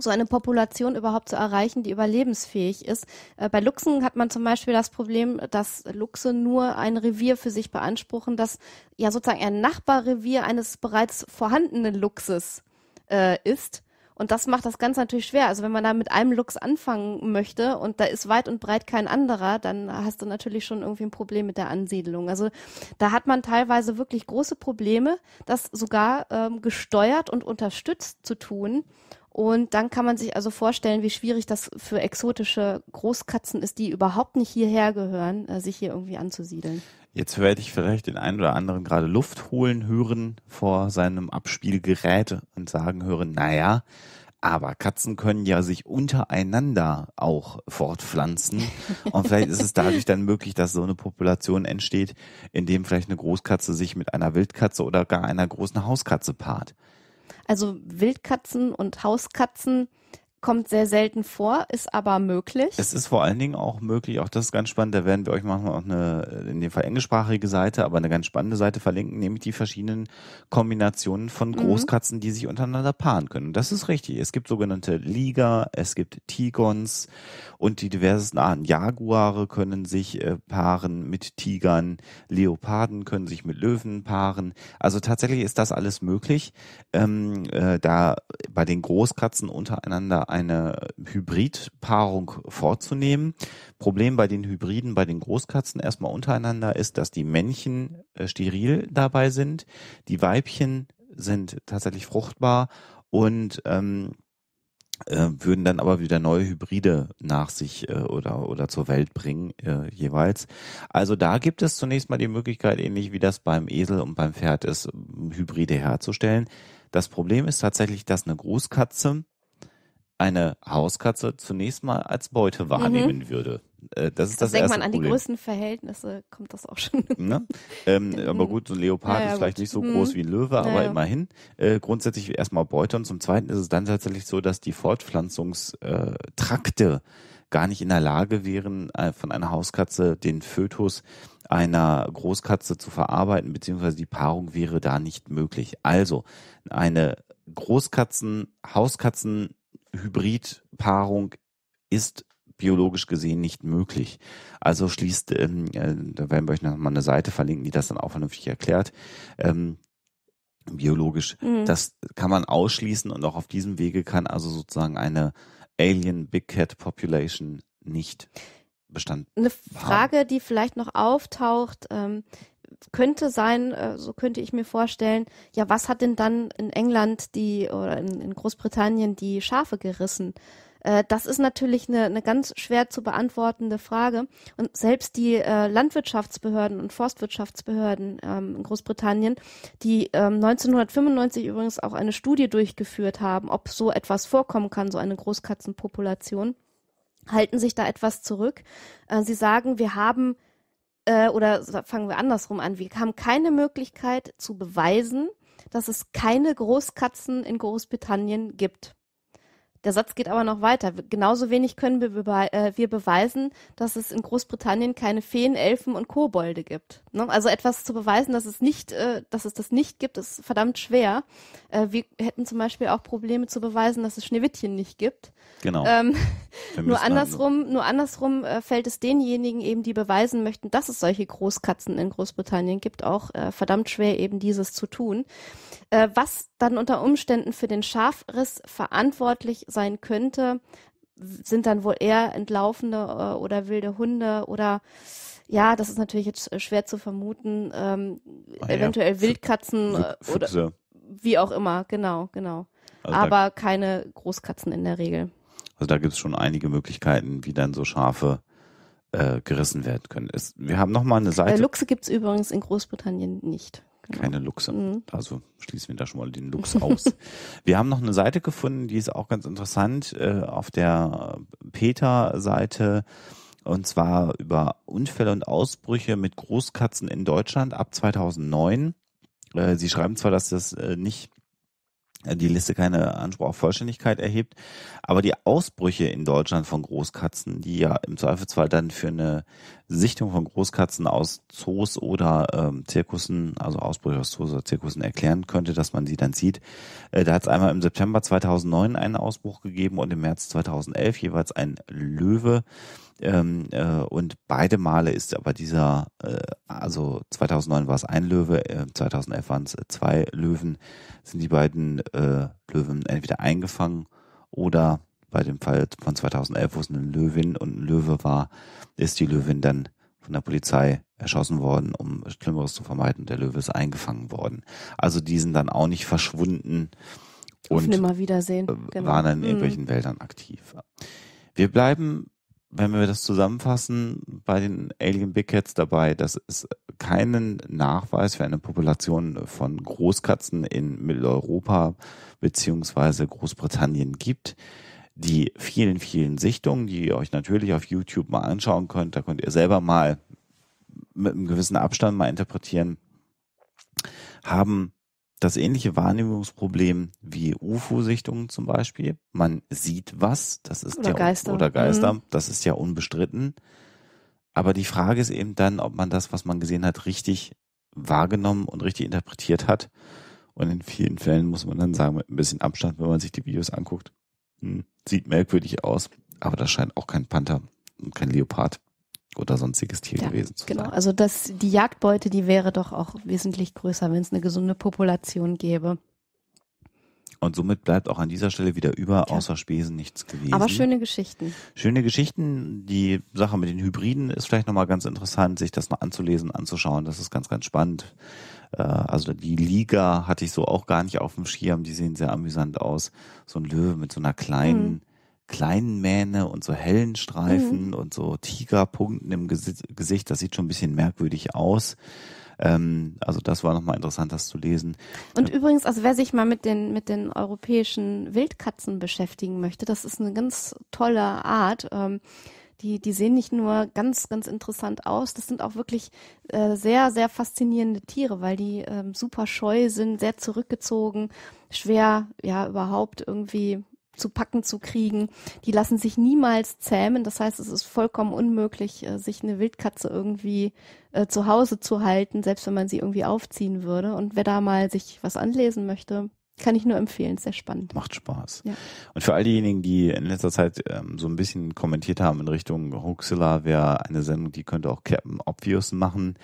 Speaker 2: so eine Population überhaupt zu erreichen, die überlebensfähig ist. Äh, bei Luchsen hat man zum Beispiel das Problem, dass Luchse nur ein Revier für sich beanspruchen, das ja sozusagen ein Nachbarrevier eines bereits vorhandenen Luchses äh, ist. Und das macht das Ganze natürlich schwer. Also wenn man da mit einem Luchs anfangen möchte und da ist weit und breit kein anderer, dann hast du natürlich schon irgendwie ein Problem mit der Ansiedelung. Also da hat man teilweise wirklich große Probleme, das sogar ähm, gesteuert und unterstützt zu tun. Und dann kann man sich also vorstellen, wie schwierig das für exotische Großkatzen ist, die überhaupt nicht hierher gehören, äh, sich hier irgendwie anzusiedeln.
Speaker 1: Jetzt werde ich vielleicht den einen oder anderen gerade Luft holen hören vor seinem Abspielgerät und sagen hören, naja, aber Katzen können ja sich untereinander auch fortpflanzen. Und vielleicht ist es dadurch dann möglich, dass so eine Population entsteht, in dem vielleicht eine Großkatze sich mit einer Wildkatze oder gar einer großen Hauskatze paart.
Speaker 2: Also Wildkatzen und Hauskatzen kommt sehr selten vor, ist aber möglich.
Speaker 1: Es ist vor allen Dingen auch möglich, auch das ist ganz spannend, da werden wir euch manchmal auch eine, in dem Fall englischsprachige Seite, aber eine ganz spannende Seite verlinken, nämlich die verschiedenen Kombinationen von mhm. Großkatzen, mhm. die sich untereinander paaren können. das ist richtig. Es gibt sogenannte Liga, es gibt Tigons und die diversesten Arten. Jaguare können sich äh, paaren mit Tigern, Leoparden können sich mit Löwen paaren. Also tatsächlich ist das alles möglich, ähm, äh, da bei den Großkatzen untereinander eine Hybridpaarung vorzunehmen. Problem bei den Hybriden, bei den Großkatzen erstmal untereinander ist, dass die Männchen äh, steril dabei sind, die Weibchen sind tatsächlich fruchtbar und ähm, äh, würden dann aber wieder neue Hybride nach sich äh, oder, oder zur Welt bringen äh, jeweils. Also da gibt es zunächst mal die Möglichkeit, ähnlich wie das beim Esel und beim Pferd ist, Hybride herzustellen. Das Problem ist tatsächlich, dass eine Großkatze eine Hauskatze zunächst mal als Beute wahrnehmen mhm. würde. Äh, das ist das, das denkt erste man an Problem.
Speaker 2: die Verhältnisse, kommt das auch schon.
Speaker 1: Ne? Ähm, aber gut, so ein Leopard ja, ist vielleicht nicht so mhm. groß wie ein Löwe, ja, aber immerhin äh, grundsätzlich erstmal Beute. Und zum Zweiten ist es dann tatsächlich so, dass die Fortpflanzungstrakte äh, gar nicht in der Lage wären, äh, von einer Hauskatze den Fötus einer Großkatze zu verarbeiten, beziehungsweise die Paarung wäre da nicht möglich. Also eine Großkatzen, Hauskatzen Hybridpaarung ist biologisch gesehen nicht möglich. Also schließt, ähm, äh, da werden wir euch nochmal eine Seite verlinken, die das dann auch vernünftig erklärt. Ähm, biologisch, mhm. das kann man ausschließen und auch auf diesem Wege kann also sozusagen eine Alien Big Cat Population nicht bestanden.
Speaker 2: Eine Frage, haben. die vielleicht noch auftaucht, ähm, könnte sein, äh, so könnte ich mir vorstellen, ja, was hat denn dann in England die oder in, in Großbritannien die Schafe gerissen? Äh, das ist natürlich eine, eine ganz schwer zu beantwortende Frage. Und selbst die äh, Landwirtschaftsbehörden und Forstwirtschaftsbehörden ähm, in Großbritannien, die ähm, 1995 übrigens auch eine Studie durchgeführt haben, ob so etwas vorkommen kann, so eine Großkatzenpopulation, halten sich da etwas zurück. Äh, sie sagen, wir haben äh, oder fangen wir andersrum an, wir haben keine Möglichkeit zu beweisen, dass es keine Großkatzen in Großbritannien gibt. Der Satz geht aber noch weiter. Genauso wenig können wir, bewe äh, wir beweisen, dass es in Großbritannien keine Feen, Elfen und Kobolde gibt. Ne? Also etwas zu beweisen, dass es nicht, äh, dass es das nicht gibt, ist verdammt schwer. Äh, wir hätten zum Beispiel auch Probleme zu beweisen, dass es Schneewittchen nicht gibt. Genau. Ähm, also nur andersrum, also. nur andersrum fällt es denjenigen eben, die beweisen möchten, dass es solche Großkatzen in Großbritannien gibt, auch äh, verdammt schwer eben dieses zu tun. Äh, was dann unter Umständen für den Schafriss verantwortlich sein könnte, sind dann wohl eher entlaufende äh, oder wilde Hunde oder ja, das ist natürlich jetzt schwer zu vermuten, ähm, ah, eventuell ja. Wildkatzen F äh, oder wie auch immer, genau, genau. Also Aber keine Großkatzen in der Regel.
Speaker 1: Also da gibt es schon einige Möglichkeiten, wie dann so Schafe äh, gerissen werden können. Es, wir haben nochmal eine äh, Seite. Äh,
Speaker 2: Luchse gibt es übrigens in Großbritannien nicht.
Speaker 1: Genau. Keine Luchse. Mhm. Also schließen wir da schon mal den Luchs aus. wir haben noch eine Seite gefunden, die ist auch ganz interessant, äh, auf der Peter-Seite. Und zwar über Unfälle und Ausbrüche mit Großkatzen in Deutschland ab 2009. Äh, Sie schreiben zwar, dass das äh, nicht äh, die Liste keine Anspruch auf Vollständigkeit erhebt. Aber die Ausbrüche in Deutschland von Großkatzen, die ja im Zweifelsfall dann für eine Sichtung von Großkatzen aus Zoos oder ähm, Zirkussen, also Ausbrüche aus Zoos oder Zirkussen erklären könnte, dass man sie dann sieht. Äh, da hat es einmal im September 2009 einen Ausbruch gegeben und im März 2011 jeweils ein Löwe. Ähm, äh, und beide Male ist aber dieser, äh, also 2009 war es ein Löwe, äh, 2011 waren es zwei Löwen, sind die beiden äh, Löwen entweder eingefangen oder bei dem Fall von 2011, wo es eine Löwin und ein Löwe war, ist die Löwin dann von der Polizei erschossen worden, um Schlimmeres zu vermeiden. Der Löwe ist eingefangen worden. Also die sind dann auch nicht verschwunden und Auf
Speaker 2: nimmer wiedersehen. Äh, genau. waren in mhm. irgendwelchen mhm. Wäldern
Speaker 1: aktiv. Wir bleiben wenn wir das zusammenfassen, bei den Alien Big Cats dabei, dass es keinen Nachweis für eine Population von Großkatzen in Mitteleuropa beziehungsweise Großbritannien gibt. Die vielen, vielen Sichtungen, die ihr euch natürlich auf YouTube mal anschauen könnt, da könnt ihr selber mal mit einem gewissen Abstand mal interpretieren, haben das ähnliche Wahrnehmungsproblem wie UFO-Sichtungen zum Beispiel. Man sieht was, das ist oder ja Geister. oder Geister, mhm. das ist ja unbestritten. Aber die Frage ist eben dann, ob man das, was man gesehen hat, richtig wahrgenommen und richtig interpretiert hat. Und in vielen Fällen muss man dann sagen, mit ein bisschen Abstand, wenn man sich die Videos anguckt, hm, sieht merkwürdig aus, aber das scheint auch kein Panther und kein Leopard oder sonstiges Tier ja, gewesen zu genau. sein. Genau,
Speaker 2: also das, die Jagdbeute, die wäre doch auch wesentlich größer, wenn es eine gesunde Population gäbe.
Speaker 1: Und somit bleibt auch an dieser Stelle wieder über, ja. außer Spesen nichts gewesen. Aber schöne Geschichten. Schöne Geschichten. Die Sache mit den Hybriden ist vielleicht nochmal ganz interessant, sich das mal anzulesen, anzuschauen. Das ist ganz, ganz spannend. Äh, also die Liga hatte ich so auch gar nicht auf dem Schirm. Die sehen sehr amüsant aus. So ein Löwe mit so einer kleinen, mhm kleinen Mähne und so hellen Streifen mhm. und so Tigerpunkten im Gesicht. Das sieht schon ein bisschen merkwürdig aus. Ähm, also das war nochmal interessant, das zu lesen.
Speaker 2: Und äh, übrigens, also wer sich mal mit den, mit den europäischen Wildkatzen beschäftigen möchte, das ist eine ganz tolle Art. Ähm, die, die sehen nicht nur ganz, ganz interessant aus, das sind auch wirklich äh, sehr, sehr faszinierende Tiere, weil die ähm, super scheu sind, sehr zurückgezogen, schwer, ja, überhaupt irgendwie zu packen zu kriegen. Die lassen sich niemals zähmen. Das heißt, es ist vollkommen unmöglich, äh, sich eine Wildkatze irgendwie äh, zu Hause zu halten, selbst wenn man sie irgendwie aufziehen würde. Und wer da mal sich was anlesen möchte, kann ich nur empfehlen, sehr spannend. Macht Spaß. Ja.
Speaker 1: Und für all diejenigen, die in letzter Zeit ähm, so ein bisschen kommentiert haben in Richtung Hoaxilla, wäre eine Sendung, die könnte auch Captain Obvious machen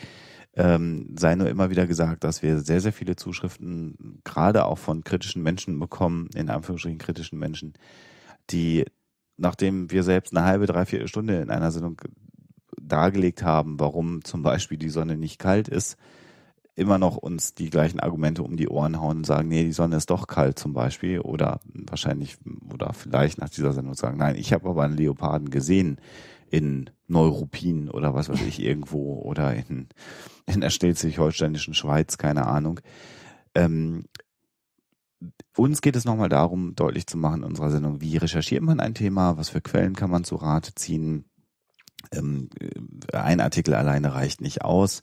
Speaker 1: ähm, sei nur immer wieder gesagt, dass wir sehr, sehr viele Zuschriften, gerade auch von kritischen Menschen bekommen, in Anführungsstrichen kritischen Menschen, die, nachdem wir selbst eine halbe, dreiviertel Stunde in einer Sendung dargelegt haben, warum zum Beispiel die Sonne nicht kalt ist, immer noch uns die gleichen Argumente um die Ohren hauen und sagen, nee, die Sonne ist doch kalt zum Beispiel oder wahrscheinlich oder vielleicht nach dieser Sendung sagen, nein, ich habe aber einen Leoparden gesehen in Neuruppin oder was weiß ich irgendwo oder in, in der schleswig-holsteinischen Schweiz, keine Ahnung. Ähm, uns geht es nochmal darum, deutlich zu machen in unserer Sendung, wie recherchiert man ein Thema, was für Quellen kann man zu Rate ziehen. Ähm, äh, ein Artikel alleine reicht nicht aus.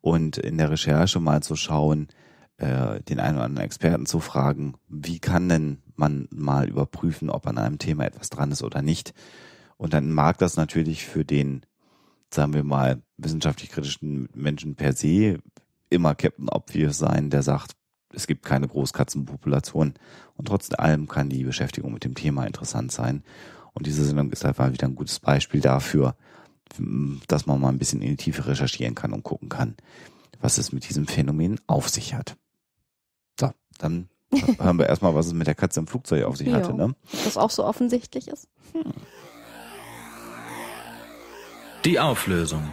Speaker 1: Und in der Recherche mal zu schauen, äh, den einen oder anderen Experten zu fragen, wie kann denn man mal überprüfen, ob an einem Thema etwas dran ist oder nicht und dann mag das natürlich für den, sagen wir mal, wissenschaftlich kritischen Menschen per se immer Captain Obvious sein, der sagt, es gibt keine Großkatzenpopulation. Und trotz allem kann die Beschäftigung mit dem Thema interessant sein. Und diese Sendung ist einfach wieder ein gutes Beispiel dafür, hm, dass man mal ein bisschen in die Tiefe recherchieren kann und gucken kann, was es mit diesem Phänomen auf sich hat. So, dann hören wir erstmal, was es mit der Katze im Flugzeug auf sich jo, hatte. Ne?
Speaker 2: Dass das auch so offensichtlich ist. Hm.
Speaker 1: Die Auflösung.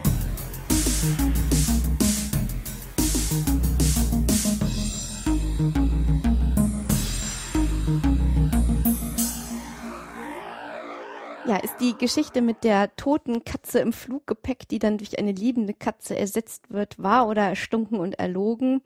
Speaker 2: Ja, ist die Geschichte mit der toten Katze im Fluggepäck, die dann durch eine liebende Katze ersetzt wird, wahr oder erstunken und erlogen?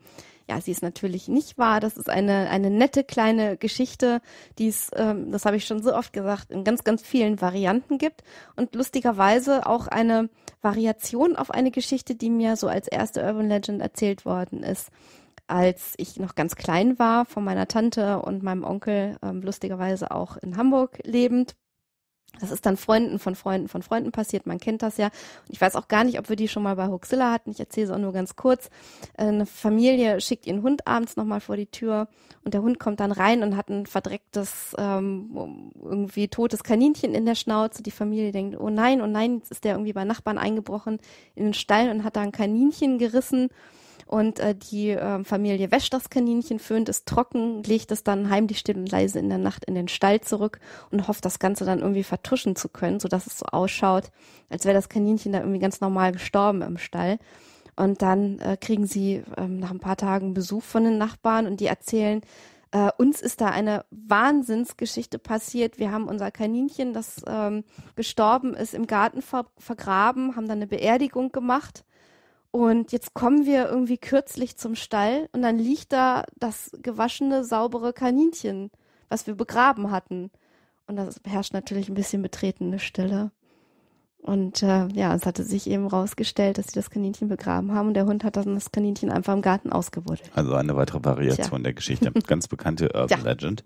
Speaker 2: Ja, sie ist natürlich nicht wahr. Das ist eine, eine nette kleine Geschichte, die es, ähm, das habe ich schon so oft gesagt, in ganz, ganz vielen Varianten gibt. Und lustigerweise auch eine Variation auf eine Geschichte, die mir so als erste Urban Legend erzählt worden ist als ich noch ganz klein war, von meiner Tante und meinem Onkel, ähm, lustigerweise auch in Hamburg lebend, das ist dann Freunden von Freunden von Freunden passiert, man kennt das ja. Und ich weiß auch gar nicht, ob wir die schon mal bei Hoxilla hatten. Ich erzähle es auch nur ganz kurz. Äh, eine Familie schickt ihren Hund abends nochmal vor die Tür und der Hund kommt dann rein und hat ein verdrecktes, ähm, irgendwie totes Kaninchen in der Schnauze. Die Familie denkt, oh nein, oh nein, jetzt ist der irgendwie bei Nachbarn eingebrochen in den Stall und hat da ein Kaninchen gerissen. Und äh, die äh, Familie wäscht das Kaninchen, föhnt es trocken, legt es dann heimlich still und leise in der Nacht in den Stall zurück und hofft, das Ganze dann irgendwie vertuschen zu können, sodass es so ausschaut, als wäre das Kaninchen da irgendwie ganz normal gestorben im Stall. Und dann äh, kriegen sie ähm, nach ein paar Tagen Besuch von den Nachbarn und die erzählen, äh, uns ist da eine Wahnsinnsgeschichte passiert. Wir haben unser Kaninchen, das ähm, gestorben ist, im Garten ver vergraben, haben dann eine Beerdigung gemacht und jetzt kommen wir irgendwie kürzlich zum Stall und dann liegt da das gewaschene, saubere Kaninchen, was wir begraben hatten. Und da herrscht natürlich ein bisschen betretene Stille. Und äh, ja, es hatte sich eben rausgestellt, dass sie das Kaninchen begraben haben und der Hund hat dann das Kaninchen einfach im Garten ausgebuddelt.
Speaker 1: Also eine weitere Variation Tja. der Geschichte. Ganz bekannte Urban Legend.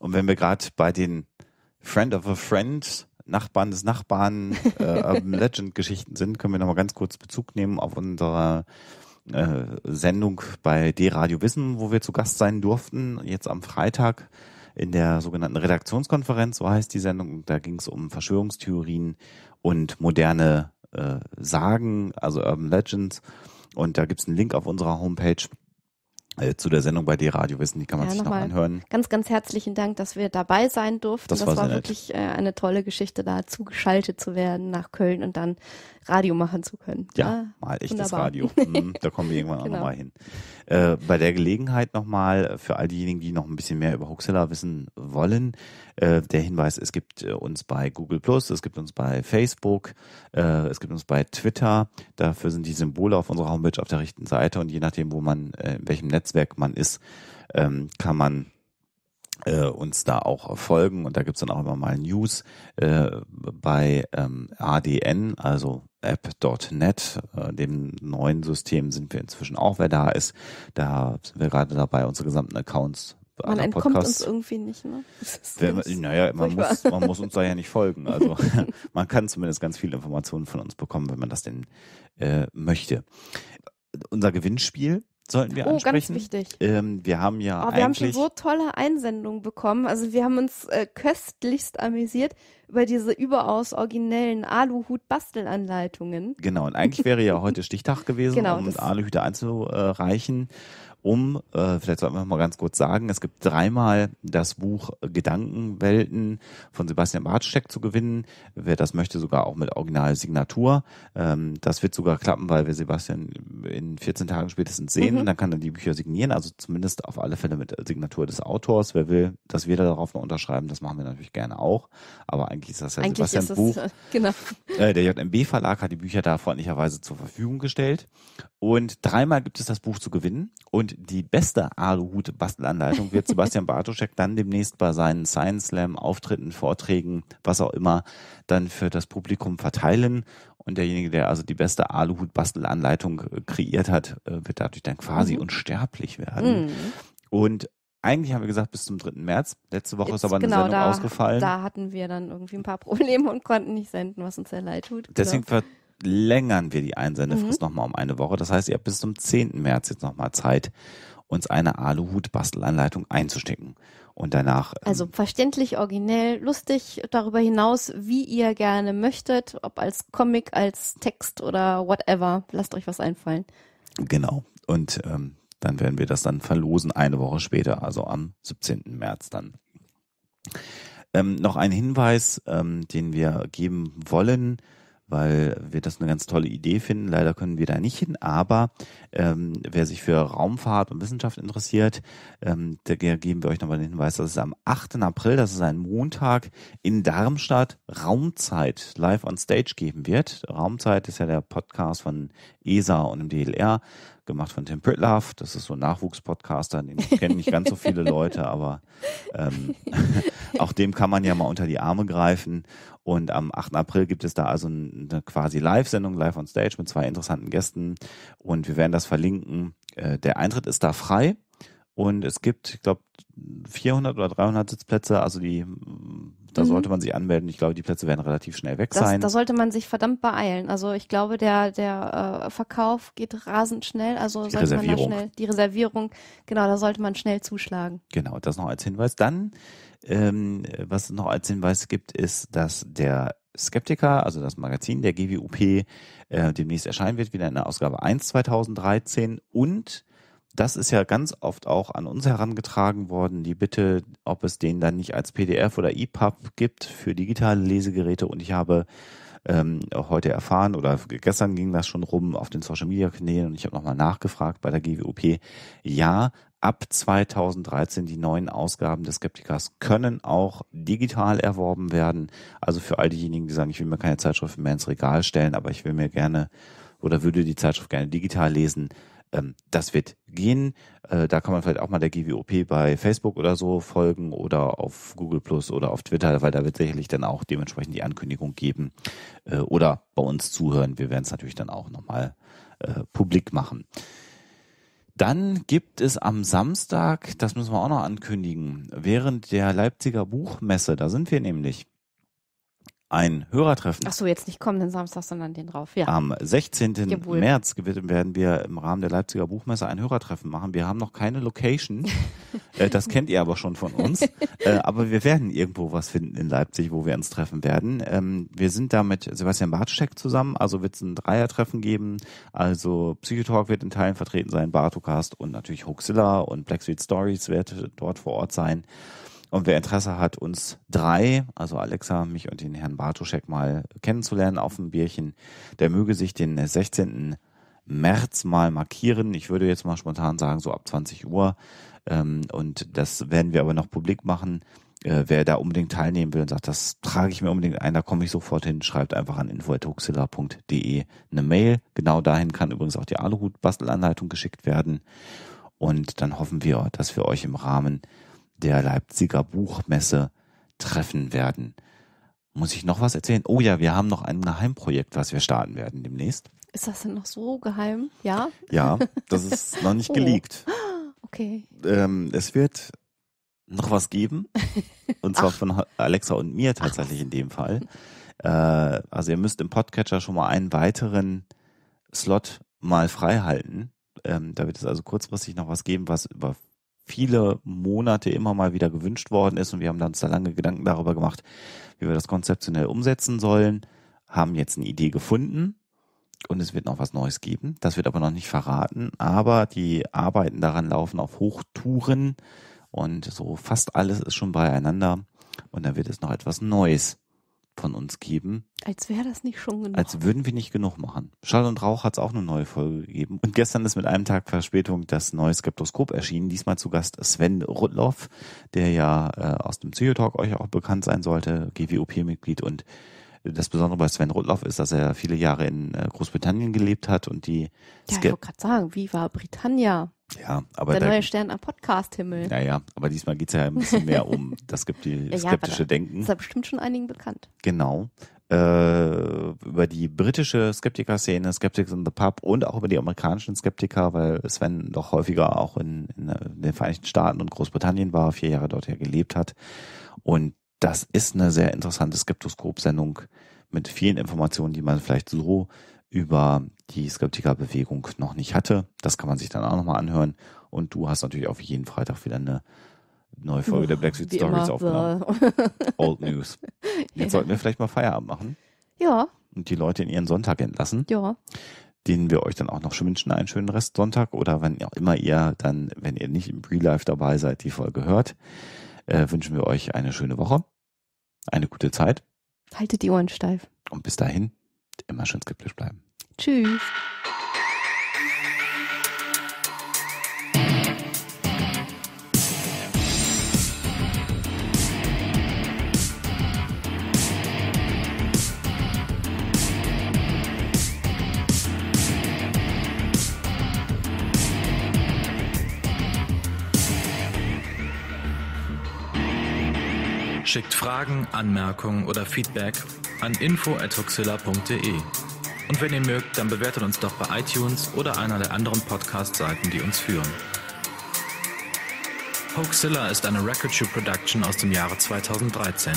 Speaker 1: Und wenn wir gerade bei den Friend of a Friend Nachbarn des Nachbarn äh, ähm, Legend-Geschichten sind, können wir nochmal ganz kurz Bezug nehmen auf unsere äh, Sendung bei D-Radio Wissen, wo wir zu Gast sein durften, jetzt am Freitag in der sogenannten Redaktionskonferenz, so heißt die Sendung. Da ging es um Verschwörungstheorien und moderne äh, Sagen, also Urban Legends. Und da gibt es einen Link auf unserer Homepage äh, zu der Sendung bei D-Radio wissen, die kann man ja, sich noch anhören.
Speaker 2: Ganz, ganz herzlichen Dank, dass wir dabei sein durften. Das, das war, wirklich nett. Äh, eine tolle Geschichte, da zugeschaltet zu werden nach Köln und dann Radio machen zu können. Ja, ja ah, mal echtes wunderbar. Radio. Hm, da kommen wir irgendwann genau. auch nochmal hin.
Speaker 1: Äh, bei der Gelegenheit nochmal für all diejenigen, die noch ein bisschen mehr über Huxella wissen wollen, äh, der Hinweis, es gibt äh, uns bei Google Plus, es gibt uns bei Facebook, äh, es gibt uns bei Twitter. Dafür sind die Symbole auf unserer Homepage auf der rechten Seite und je nachdem, wo man, äh, in welchem Netzwerk man ist, ähm, kann man äh, uns da auch folgen und da gibt's dann auch immer mal News äh, bei ähm, ADN, also app.net, äh, dem neuen System sind wir inzwischen auch, wer da ist. Da sind wir gerade dabei, unsere gesamten Accounts man entkommt Podcasts, uns
Speaker 2: irgendwie nicht, ne?
Speaker 1: Wenn, naja, man muss, man muss, uns da ja nicht folgen. Also man kann zumindest ganz viele Informationen von uns bekommen, wenn man das denn äh, möchte. Unser Gewinnspiel sollten wir oh, ansprechen. Oh, ganz wichtig. Ähm, wir haben ja oh, wir haben schon so
Speaker 2: tolle Einsendungen bekommen. Also wir haben uns äh, köstlichst amüsiert über diese überaus originellen Aluhut-Bastelanleitungen.
Speaker 1: Genau, und eigentlich wäre ja heute Stichtag gewesen, genau, um Aluhüte einzureichen um, äh, vielleicht sollten wir mal ganz kurz sagen, es gibt dreimal das Buch Gedankenwelten von Sebastian Bartschek zu gewinnen. Wer das möchte, sogar auch mit Originalsignatur. Ähm, das wird sogar klappen, weil wir Sebastian in 14 Tagen spätestens sehen. Mhm. Dann kann er die Bücher signieren, also zumindest auf alle Fälle mit Signatur des Autors. Wer will, dass wir da darauf noch unterschreiben, das machen wir natürlich gerne auch. Aber eigentlich ist das ja eigentlich Sebastians das, Buch. Äh, genau. Äh, der JMB-Verlag hat die Bücher da freundlicherweise zur Verfügung gestellt. Und dreimal gibt es das Buch zu gewinnen. Und die beste Aluhut-Bastelanleitung wird Sebastian Bartoschek dann demnächst bei seinen Science Slam Auftritten, Vorträgen, was auch immer, dann für das Publikum verteilen. Und derjenige, der also die beste Aluhut-Bastelanleitung äh, kreiert hat, äh, wird dadurch dann quasi mhm. unsterblich werden. Mhm. Und eigentlich haben wir gesagt bis zum 3. März. Letzte Woche Jetzt, ist aber eine genau, Sendung da, ausgefallen. Da
Speaker 2: hatten wir dann irgendwie ein paar Probleme und konnten nicht senden, was uns sehr leid tut. Deswegen
Speaker 1: genau verlängern wir die Einsendefrist mhm. nochmal um eine Woche. Das heißt, ihr habt bis zum 10. März jetzt nochmal Zeit, uns eine Aluhut-Bastelanleitung einzustecken. Und danach.
Speaker 2: Ähm, also verständlich, originell, lustig, darüber hinaus, wie ihr gerne möchtet, ob als Comic, als Text oder whatever. Lasst euch was einfallen.
Speaker 1: Genau. Und ähm, dann werden wir das dann verlosen, eine Woche später, also am 17. März dann. Ähm, noch ein Hinweis, ähm, den wir geben wollen weil wir das eine ganz tolle Idee finden. Leider können wir da nicht hin, aber ähm, wer sich für Raumfahrt und Wissenschaft interessiert, ähm, da geben wir euch nochmal den Hinweis, dass es am 8. April, das ist ein Montag, in Darmstadt Raumzeit live on Stage geben wird. Raumzeit ist ja der Podcast von ESA und dem DLR gemacht von Tim Pritlove. Das ist so ein Nachwuchspodcaster, den kennen nicht ganz so viele Leute, aber ähm, auch dem kann man ja mal unter die Arme greifen. Und am 8. April gibt es da also eine quasi Live-Sendung, live on stage mit zwei interessanten Gästen. Und wir werden das verlinken. Äh, der Eintritt ist da frei. Und es gibt, ich glaube, 400 oder 300 Sitzplätze. Also die da mhm. sollte man sich anmelden. Ich glaube, die Plätze werden relativ schnell weg das, sein. Da sollte
Speaker 2: man sich verdammt beeilen. Also ich glaube, der, der äh, Verkauf geht rasend schnell. Also die sollte Reservierung. man da schnell die Reservierung, genau, da sollte man schnell zuschlagen.
Speaker 1: Genau, das noch als Hinweis. Dann, ähm, was es noch als Hinweis gibt, ist, dass der Skeptiker, also das Magazin der GWUP, äh, demnächst erscheinen wird, wieder in der Ausgabe 1 2013 und das ist ja ganz oft auch an uns herangetragen worden, die Bitte, ob es den dann nicht als PDF oder EPUB gibt für digitale Lesegeräte. Und ich habe ähm, heute erfahren oder gestern ging das schon rum auf den Social Media Kanälen und ich habe nochmal nachgefragt bei der GWOP. Ja, ab 2013 die neuen Ausgaben des Skeptikers können auch digital erworben werden. Also für all diejenigen, die sagen, ich will mir keine Zeitschrift mehr ins Regal stellen, aber ich will mir gerne oder würde die Zeitschrift gerne digital lesen ähm, das wird gehen. Äh, da kann man vielleicht auch mal der GWOP bei Facebook oder so folgen oder auf Google Plus oder auf Twitter, weil da wird sicherlich dann auch dementsprechend die Ankündigung geben äh, oder bei uns zuhören. Wir werden es natürlich dann auch nochmal äh, publik machen. Dann gibt es am Samstag, das müssen wir auch noch ankündigen, während der Leipziger Buchmesse, da sind wir nämlich, ein Hörertreffen. Ach
Speaker 2: so, jetzt nicht kommenden Samstag, sondern den drauf. Ja. Am
Speaker 1: 16. Jawohl. März werden wir im Rahmen der Leipziger Buchmesse ein Hörertreffen machen. Wir haben noch keine Location. Äh, das kennt ihr aber schon von uns. Äh, aber wir werden irgendwo was finden in Leipzig, wo wir uns treffen werden. Ähm, wir sind da mit Sebastian Bartschek zusammen. Also wird es ein Dreiertreffen geben. Also Psychotalk wird in Teilen vertreten sein, Bartocast und natürlich Hoaxilla und Black Street Stories wird dort vor Ort sein. Und wer Interesse hat, uns drei, also Alexa, mich und den Herrn Bartuschek mal kennenzulernen auf dem Bierchen, der möge sich den 16. März mal markieren. Ich würde jetzt mal spontan sagen, so ab 20 Uhr. Ähm, und das werden wir aber noch publik machen. Äh, wer da unbedingt teilnehmen will und sagt, das trage ich mir unbedingt ein, da komme ich sofort hin, schreibt einfach an info.huxilla.de eine Mail. Genau dahin kann übrigens auch die Aluhut-Bastelanleitung geschickt werden. Und dann hoffen wir, dass wir euch im Rahmen der Leipziger Buchmesse treffen werden. Muss ich noch was erzählen? Oh ja, wir haben noch ein Geheimprojekt, was wir starten werden demnächst.
Speaker 2: Ist das denn noch so geheim? Ja? Ja, das ist noch nicht oh. geleakt. Okay.
Speaker 1: Ähm, es wird noch was geben. Und zwar Ach. von Alexa und mir tatsächlich Ach. in dem Fall. Äh, also ihr müsst im Podcatcher schon mal einen weiteren Slot mal frei halten. Ähm, da wird es also kurzfristig noch was geben, was über viele Monate immer mal wieder gewünscht worden ist und wir haben uns da lange Gedanken darüber gemacht, wie wir das konzeptionell umsetzen sollen, haben jetzt eine Idee gefunden und es wird noch was Neues geben. Das wird aber noch nicht verraten, aber die Arbeiten daran laufen auf Hochtouren und so fast alles ist schon beieinander und dann wird es noch etwas Neues von uns geben.
Speaker 2: Als wäre das nicht schon genug. Als
Speaker 1: würden wir nicht genug machen. Schall und Rauch hat es auch eine neue Folge gegeben. Und gestern ist mit einem Tag Verspätung das neue Skeptoskop erschienen. Diesmal zu Gast Sven Rudloff, der ja äh, aus dem Psychotalk euch auch bekannt sein sollte, GWOP-Mitglied. Und das Besondere bei Sven Rudloff ist, dass er viele Jahre in äh, Großbritannien gelebt hat und die. Ja, Ske ich wollte
Speaker 2: gerade sagen, wie war Britannia.
Speaker 1: Ja, aber der neue
Speaker 2: Stern am Podcast-Himmel. Naja,
Speaker 1: aber diesmal geht es ja ein bisschen mehr um das skeptische ja, Denken. Das ist ja
Speaker 2: bestimmt schon einigen bekannt.
Speaker 1: Genau. Äh, über die britische Skeptiker-Szene, Skeptics in the Pub und auch über die amerikanischen Skeptiker, weil Sven doch häufiger auch in, in, in den Vereinigten Staaten und Großbritannien war, vier Jahre dort ja gelebt hat. Und das ist eine sehr interessante Skeptoskop-Sendung mit vielen Informationen, die man vielleicht so über die Skeptikerbewegung noch nicht hatte. Das kann man sich dann auch nochmal anhören. Und du hast natürlich auch jeden Freitag wieder eine neue Folge oh, der Black Suit Stories aufgenommen. Äh. Old News. Jetzt ja. sollten wir vielleicht mal Feierabend machen. Ja. Und die Leute in ihren Sonntag entlassen. Ja. Denen wir euch dann auch noch wünschen, einen schönen Rest Sonntag oder wenn auch immer ihr dann, wenn ihr nicht im pre life dabei seid, die Folge hört, äh, wünschen wir euch eine schöne Woche, eine gute Zeit.
Speaker 2: Haltet die Ohren steif. Und bis dahin immer schön skeptisch bleiben. Tschüss.
Speaker 1: Schickt Fragen, Anmerkungen oder Feedback an info.huxilla.de. Und wenn ihr mögt, dann bewertet uns doch bei iTunes oder einer der anderen Podcast-Seiten, die uns führen. Hoaxilla ist eine Record Shoe Production aus dem Jahre 2013.